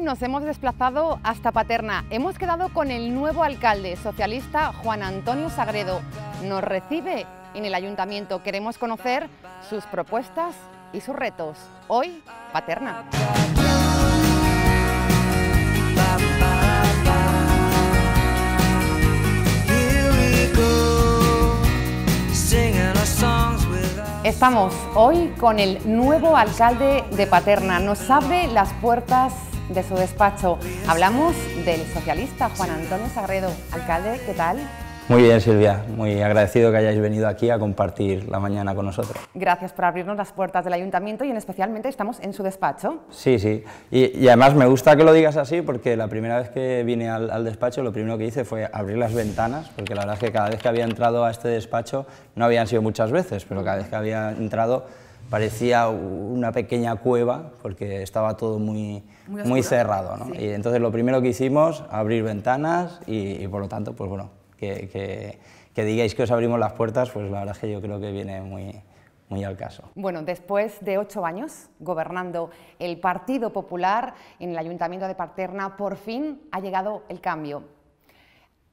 nos hemos desplazado hasta Paterna. Hemos quedado con el nuevo alcalde socialista Juan Antonio Sagredo. Nos recibe en el ayuntamiento. Queremos conocer sus propuestas y sus retos. Hoy, Paterna. Estamos hoy con el nuevo alcalde de Paterna. Nos abre las puertas de su despacho. Hablamos del socialista Juan Antonio Sagredo. Alcalde, ¿qué tal? Muy bien, Silvia. Muy agradecido que hayáis venido aquí a compartir la mañana con nosotros. Gracias por abrirnos las puertas del ayuntamiento y en especialmente estamos en su despacho. Sí, sí. Y, además me gusta que lo digas así porque la primera vez que vine al, al, despacho lo primero que hice fue abrir las ventanas porque la verdad es que cada vez que había entrado a este despacho no habían sido muchas veces, pero cada vez que había entrado parecía una pequeña cueva porque estaba todo muy, muy, cerrado. ¿no? Y entonces lo primero que hicimos, abrir ventanas y, por lo tanto, pues bueno, que, que, digáis que os abrimos las puertas, pues la verdad es que yo creo que viene muy, muy al caso. Bueno, después de ocho años gobernando el Partido Popular en el Ayuntamiento de Parterna, por fin ha llegado el cambio.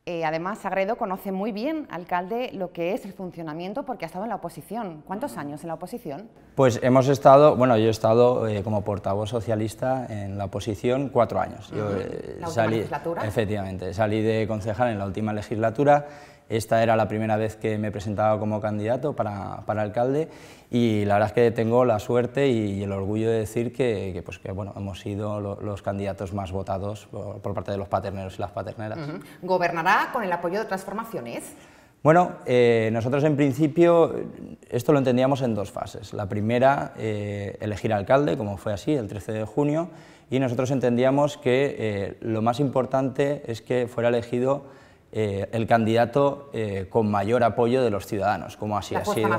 Eh, además, Sagredo conoce muy bien, alcalde, lo que es el funcionamiento porque ha estado en la oposición. ¿Cuántos años en la oposición? Pues hemos estado, bueno, yo he estado eh, como portavoz socialista en la oposición cuatro años. Yo, eh, ¿La última legislatura? Efectivamente, salí de concejal en la última legislatura esta era la primera vez que me presentaba como candidato para, alcalde y la verdad es que tengo la suerte y, el orgullo de decir que, pues, bueno, hemos sido los candidatos más votados por, parte de los paterneros y las paterneras. ¿Gobernará con el apoyo de transformaciones? Bueno, eh, nosotros en principio esto lo entendíamos en dos fases. La primera, eh, elegir alcalde, como fue así, el 13 de junio, y nosotros entendíamos que eh, lo más importante es que fuera elegido eh, el candidato eh, con mayor apoyo de los ciudadanos, como así ha sido.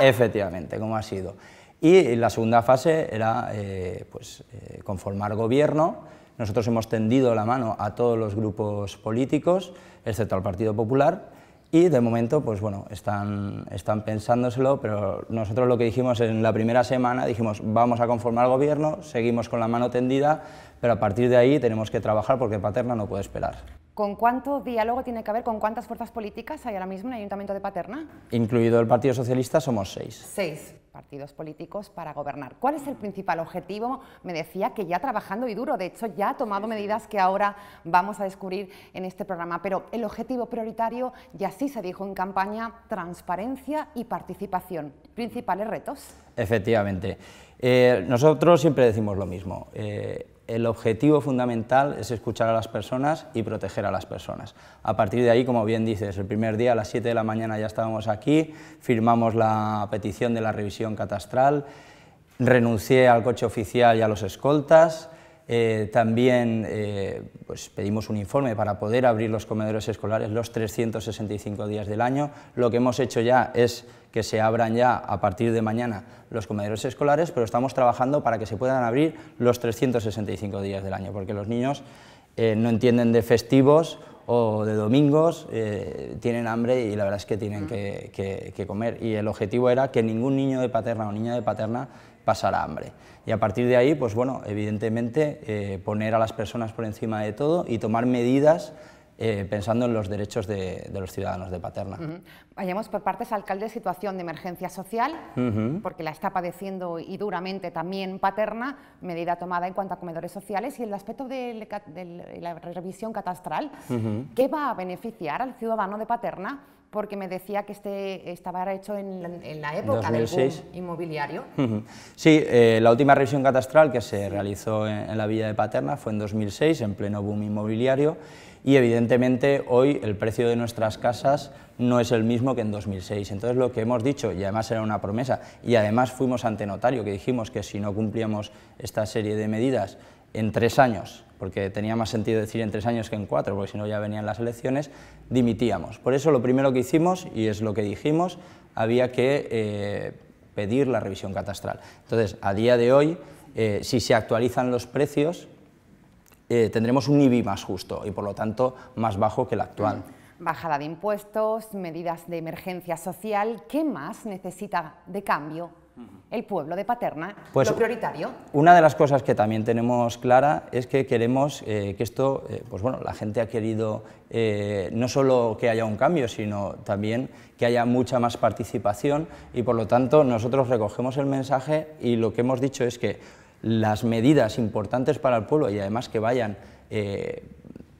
Efectivamente, como ha sido. Y la segunda fase era eh, pues, conformar gobierno. Nosotros hemos tendido la mano a todos los grupos políticos, excepto al Partido Popular, y de momento, pues bueno, están, están pensándoselo, pero nosotros lo que dijimos en la primera semana, dijimos, vamos a conformar gobierno, seguimos con la mano tendida, pero a partir de ahí tenemos que trabajar porque Paterna no puede esperar. ¿Con cuánto diálogo tiene que haber? ¿Con cuántas fuerzas políticas hay ahora mismo en el Ayuntamiento de Paterna? Incluido el Partido Socialista, somos seis. Seis partidos políticos para gobernar. ¿Cuál es el principal objetivo? Me decía que ya trabajando y duro, de hecho ya ha tomado medidas que ahora vamos a descubrir en este programa, pero el objetivo prioritario, y así se dijo en campaña, transparencia y participación. ¿Principales retos? Efectivamente. Eh, nosotros siempre decimos lo mismo. Eh, el objetivo fundamental es escuchar a las personas y proteger a las personas. A partir de ahí, como bien dices, el primer día a las 7 de la mañana ya estábamos aquí, firmamos la petición de la revisión catastral, renuncié al coche oficial y a los escoltas, eh, también eh, pues pedimos un informe para poder abrir los comedores escolares los 365 días del año. Lo que hemos hecho ya es que se abran ya a partir de mañana los comedores escolares, pero estamos trabajando para que se puedan abrir los 365 días del año, porque los niños eh, no entienden de festivos o de domingos, tienen hambre y la verdad es que tienen que comer. Y el objetivo era que ningún niño de paterna o niña de paterna pasar hambre. Y a partir de ahí, pues bueno, evidentemente eh, poner a las personas por encima de todo y tomar medidas eh, pensando en los derechos de, los ciudadanos de Paterna. Vayamos por partes, alcalde, situación de emergencia social, porque la está padeciendo y duramente también Paterna, medida tomada en cuanto a comedores sociales y el aspecto de, la revisión catastral, ¿qué va a beneficiar al ciudadano de Paterna? porque me decía que este estaba hecho en la, época del boom inmobiliario. Sí, eh, la última revisión catastral que se realizó en, en, la villa de Paterna fue en 2006, en pleno boom inmobiliario, y evidentemente hoy el precio de nuestras casas no es el mismo que en 2006. Entonces lo que hemos dicho, y además era una promesa, y además fuimos ante notario, que dijimos que si no cumplíamos esta serie de medidas en tres años porque tenía más sentido decir en tres años que en cuatro, porque si no ya venían las elecciones, dimitíamos. Por eso lo primero que hicimos, y es lo que dijimos, había que eh, pedir la revisión catastral. Entonces, a día de hoy, eh, si se actualizan los precios, eh, tendremos un IBI más justo y, por lo tanto, más bajo que el actual. Bajada de impuestos, medidas de emergencia social, ¿qué más necesita de cambio el pueblo de Paterna pues, lo prioritario? Una de las cosas que también tenemos clara es que queremos eh, que esto, eh, pues bueno, la gente ha querido eh, no solo que haya un cambio, sino también que haya mucha más participación y por lo tanto nosotros recogemos el mensaje y lo que hemos dicho es que las medidas importantes para el pueblo y además que vayan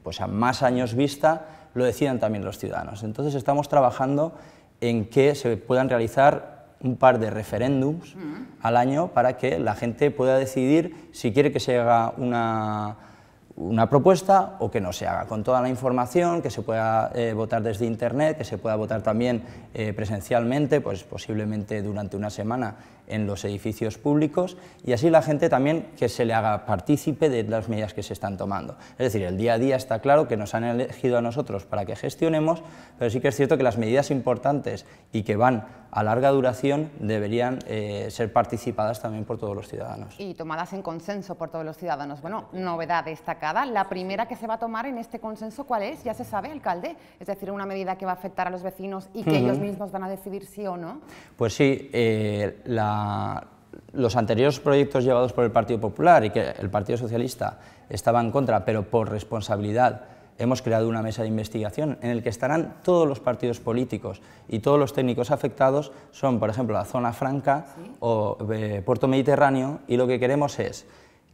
pues a más años vista, lo decidan también los ciudadanos. Entonces estamos trabajando en que se puedan realizar un par de referéndums al año para que la gente pueda decidir si quiere que se haga una, propuesta o que no se haga, con toda la información, que se pueda eh, votar desde Internet, que se pueda votar también eh, presencialmente, pues posiblemente durante una semana en los edificios públicos y así la gente también que se le haga partícipe de las medidas que se están tomando. Es decir, el día a día está claro que nos han elegido a nosotros para que gestionemos, pero sí que es cierto que las medidas importantes y que van a larga duración deberían eh, ser participadas también por todos los ciudadanos. Y tomadas en consenso por todos los ciudadanos. Bueno, novedad destacada, la primera que se va a tomar en este consenso, ¿cuál es? Ya se sabe, alcalde, es decir, una medida que va a afectar a los vecinos y que ellos mismos van a decidir sí o no. Pues sí, eh, la los anteriores proyectos llevados por el Partido Popular y que el Partido Socialista estaba en contra, pero por responsabilidad hemos creado una mesa de investigación en la que estarán todos los partidos políticos y todos los técnicos afectados son, por ejemplo, la zona franca o eh, puerto mediterráneo y lo que queremos es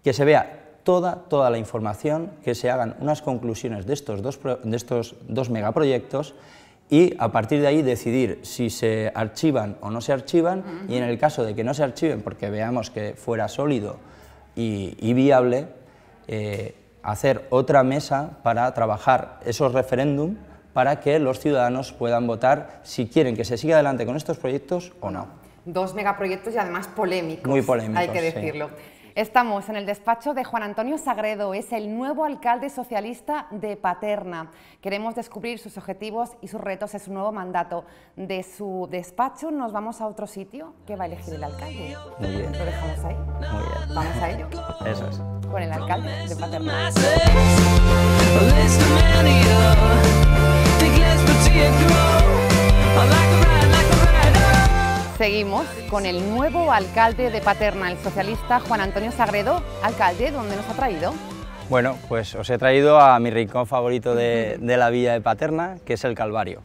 que se vea toda, toda la información, que se hagan unas conclusiones de estos de estos dos megaproyectos y a partir de ahí decidir si se archivan o no se archivan y en el caso de que no se archiven porque veamos que fuera sólido y, viable, eh, hacer otra mesa para trabajar esos referéndum para que los ciudadanos puedan votar si quieren que se siga adelante con estos proyectos o no. Dos megaproyectos y además polémicos, Muy polémicos hay que decirlo. Estamos en el despacho de Juan Antonio Sagredo, es el nuevo alcalde socialista de Paterna. Queremos descubrir sus objetivos y sus retos en su nuevo mandato. De su despacho nos vamos a otro sitio que va a elegir el alcalde. Muy bien. Lo dejamos ahí. Muy bien. Vamos a ello. Eso es. Con el alcalde de Paterna. Seguimos con el nuevo alcalde de Paterna, el socialista Juan Antonio Sagredo. Alcalde, ¿dónde nos ha traído? Bueno, pues os he traído a mi rincón favorito de, la villa de Paterna, que es el Calvario.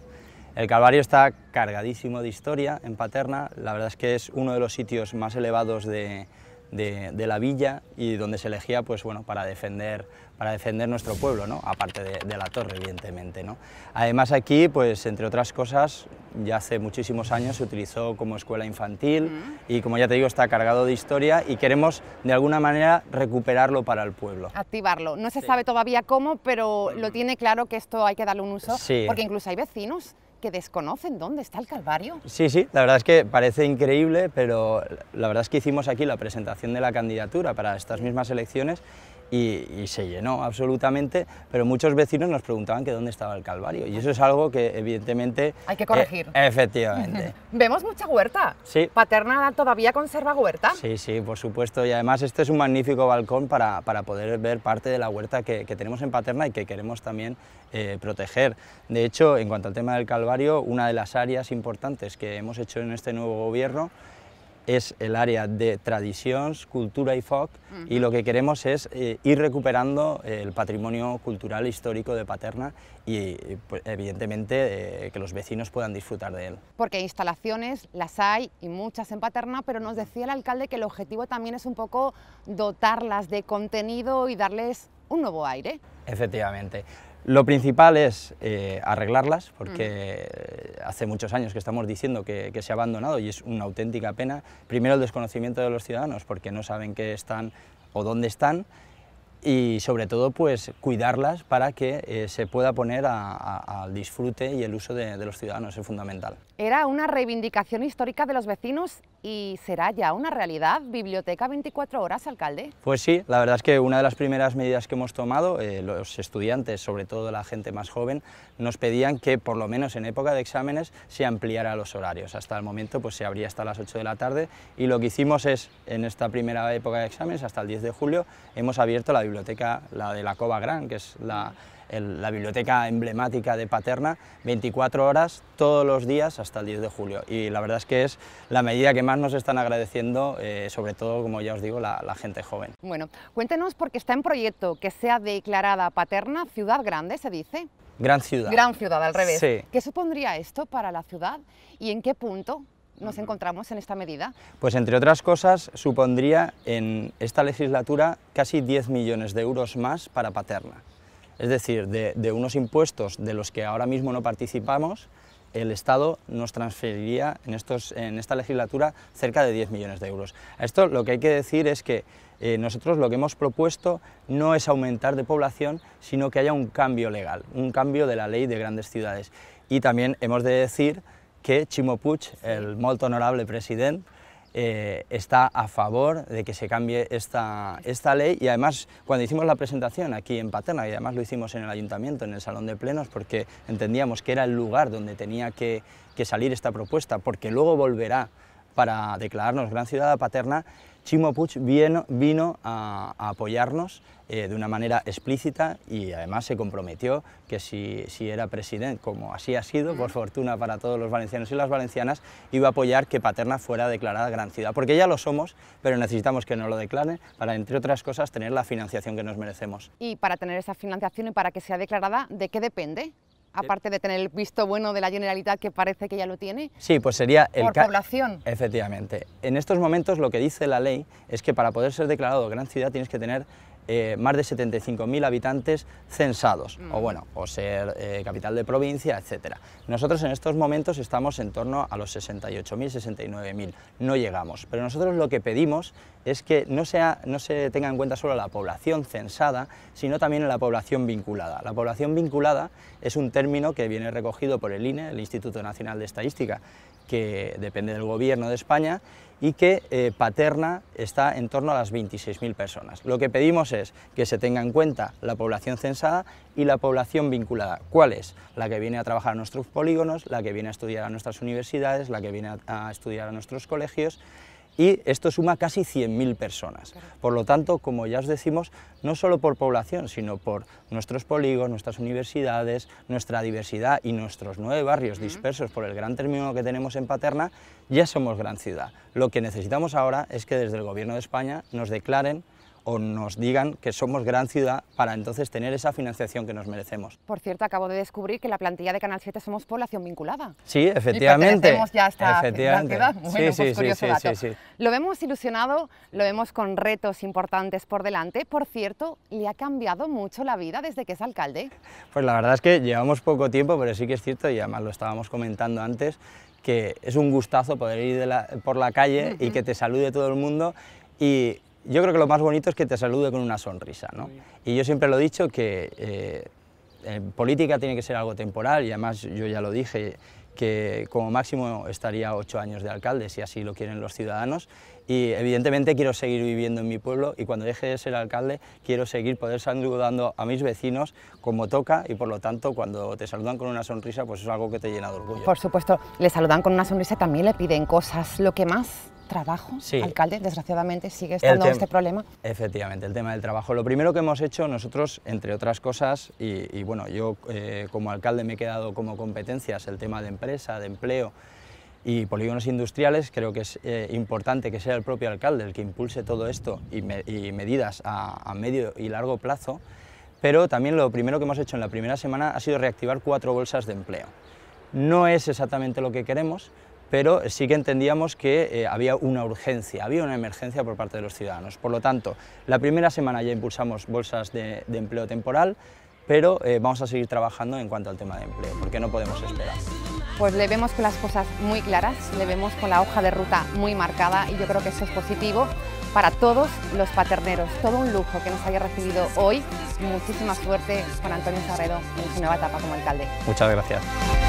El Calvario está cargadísimo de historia en Paterna, la verdad es que es uno de los sitios más elevados de, de, la villa y donde se elegía pues, bueno, para, defender, para defender nuestro pueblo, ¿no? aparte de, la torre, evidentemente. ¿no? Además aquí, pues, entre otras cosas, ya hace muchísimos años se utilizó como escuela infantil y como ya te digo está cargado de historia y queremos de alguna manera recuperarlo para el pueblo. Activarlo, no se sabe todavía cómo, pero mm. lo tiene claro que esto hay que darle un uso porque incluso hay vecinos que desconocen dónde está el Calvario. Sí, sí, la verdad es que parece increíble, pero la verdad es que hicimos aquí la presentación de la candidatura para estas mismas elecciones y, se llenó absolutamente, pero muchos vecinos nos preguntaban que dónde estaba el Calvario y eso es algo que evidentemente... Hay que corregir. Eh, efectivamente. Vemos mucha huerta. Sí. ¿Paterna todavía conserva huerta? Sí, sí, por supuesto y además este es un magnífico balcón para, poder ver parte de la huerta que, tenemos en Paterna y que queremos también eh, proteger. De hecho, en cuanto al tema del Calvario, una de las áreas importantes que hemos hecho en este nuevo gobierno es el área de Tradiciones, cultura y foc, y lo que queremos es eh, ir recuperando eh, el patrimonio cultural histórico de Paterna y, eh, pues, evidentemente, que los vecinos puedan disfrutar de él. Porque instalaciones las hay, y muchas en Paterna, pero nos decía el alcalde que el objetivo también es un poco dotarlas de contenido y darles un nuevo aire. Efectivamente. Lo principal es eh, arreglarlas, porque hace muchos años que estamos diciendo que, se ha abandonado y es una auténtica pena. Primero el desconocimiento de los ciudadanos, porque no saben qué están o dónde están, y sobre todo pues cuidarlas para que eh, se pueda poner al disfrute y el uso de los ciudadanos, es fundamental. Era una reivindicación histórica de los vecinos ¿Y será ya una realidad Biblioteca 24 Horas, alcalde? Pues sí, la verdad es que una de las primeras medidas que hemos tomado, eh, los estudiantes, sobre todo la gente más joven, nos pedían que por lo menos en época de exámenes se ampliara los horarios. Hasta el momento pues, se abría hasta las 8 de la tarde y lo que hicimos es, en esta primera época de exámenes, hasta el 10 de julio, hemos abierto la biblioteca, la de la Cova Gran, que es la la biblioteca emblemática de Paterna 24 horas todos los días hasta el 10 de julio. Y la verdad es que es la medida que más nos están agradeciendo, eh, sobre todo, como ya os digo, la, gente joven. Bueno, cuéntenos porque está en proyecto que sea declarada Paterna ciudad grande, se dice. Gran ciudad. Gran ciudad, al revés. ¿Qué supondría esto para la ciudad y en qué punto nos encontramos en esta medida? Pues entre otras cosas supondría en esta legislatura casi 10 millones de euros más para Paterna. Es decir, de, unos impuestos de los que ahora mismo no participamos, el Estado nos transferiría en, esta legislatura cerca de 10 millones de euros. A esto lo que hay que decir es que eh, nosotros lo que hemos propuesto no es aumentar de población, sino que haya un cambio legal, un cambio de la ley de grandes ciudades. Y también hemos de decir que Chimo el muy honorable presidente, eh, está a favor de que se cambie esta, ley y además cuando hicimos la presentación aquí en Paterna y además lo hicimos en el ayuntamiento, en el salón de plenos, porque entendíamos que era el lugar donde tenía que, que salir esta propuesta, porque luego volverá para declararnos gran ciudad paterna Chimo Puig vino, a, apoyarnos eh, de una manera explícita y además se comprometió que si, si era presidente, como así ha sido, por mm. fortuna para todos los valencianos y las valencianas, iba a apoyar que Paterna fuera declarada gran ciudad, porque ya lo somos, pero necesitamos que nos lo declaren para, entre otras cosas, tener la financiación que nos merecemos. Y para tener esa financiación y para que sea declarada, ¿de qué depende? aparte de tener el visto bueno de la generalidad, que parece que ya lo tiene? Sí, pues sería el por población. Efectivamente. En estos momentos lo que dice la ley es que para poder ser declarado gran ciudad tienes que tener eh, más de 75.000 habitantes censados, o mm. bueno, o ser eh, capital de provincia, etc. Nosotros en estos momentos estamos en torno a los 68.000, 69.000, no llegamos, pero nosotros lo que pedimos es que no, no se tenga en cuenta solo la población censada, sino también la población vinculada. La población vinculada es un término que viene recogido por el INE, el Instituto Nacional de Estadística, que depende del Gobierno de España, y que eh, Paterna está en torno a las 26.000 personas. Lo que pedimos es que se tenga en cuenta la población censada y la población vinculada. ¿Cuál es? La que viene a trabajar a nuestros polígonos, la que viene a estudiar a nuestras universidades, la que viene a estudiar a nuestros colegios y esto suma casi 100.000 personas. Por lo tanto, como ya os decimos, no solo por población, sino por nuestros polígonos, nuestras universidades, nuestra diversidad y nuestros nueve barrios dispersos por el gran término que tenemos en Paterna, ya somos gran ciudad. Lo que necesitamos ahora es que desde el Gobierno de España nos declaren o nos digan que somos gran ciudad para entonces tener esa financiación que nos merecemos. Por cierto, acabo de descubrir que la plantilla de Canal 7 somos población vinculada. Sí, efectivamente. ya sí, sí, Lo vemos ilusionado, lo vemos con retos importantes por delante. Por cierto, ¿le ha cambiado mucho la vida desde que es alcalde? Pues la verdad es que llevamos poco tiempo, pero sí que es cierto, y además lo estábamos comentando antes, que es un gustazo poder ir por la calle y que te salude todo el mundo y yo creo que lo más bonito es que te salude con una sonrisa, ¿no? Y yo siempre lo he dicho que eh, política tiene que ser algo temporal y además yo ya lo dije que como máximo estaría ocho años de alcalde, si así lo quieren los ciudadanos, y evidentemente quiero seguir viviendo en mi pueblo y cuando deje de ser alcalde quiero seguir poder saludando a mis vecinos como toca y por lo tanto cuando te saludan con una sonrisa pues es algo que te llena de orgullo. Por supuesto, le saludan con una sonrisa, también le piden cosas, lo que más trabajo, alcalde, desgraciadamente sigue estando este problema. Efectivamente, el tema del trabajo. Lo primero que hemos hecho nosotros, entre otras cosas, y, bueno, yo eh, como alcalde me he quedado como competencias el tema de empresa, de empleo y polígonos industriales, creo que es eh, importante que sea el propio alcalde el que impulse todo esto y, medidas a, a medio y largo plazo, pero también lo primero que hemos hecho en la primera semana ha sido reactivar cuatro bolsas de empleo. No es exactamente lo que queremos, pero sí que entendíamos que eh, había una urgencia, había una emergencia por parte de los ciudadanos. Por lo tanto, la primera semana ya impulsamos bolsas de, empleo temporal, pero eh, vamos a seguir trabajando en cuanto al tema de empleo, porque no podemos esperar. Pues le vemos con las cosas muy claras, le vemos con la hoja de ruta muy marcada y yo creo que eso es positivo para todos los paterneros. Todo un lujo que nos haya recibido hoy. Muchísima suerte con Antonio Sarredo en su nueva etapa como alcalde. Muchas gracias.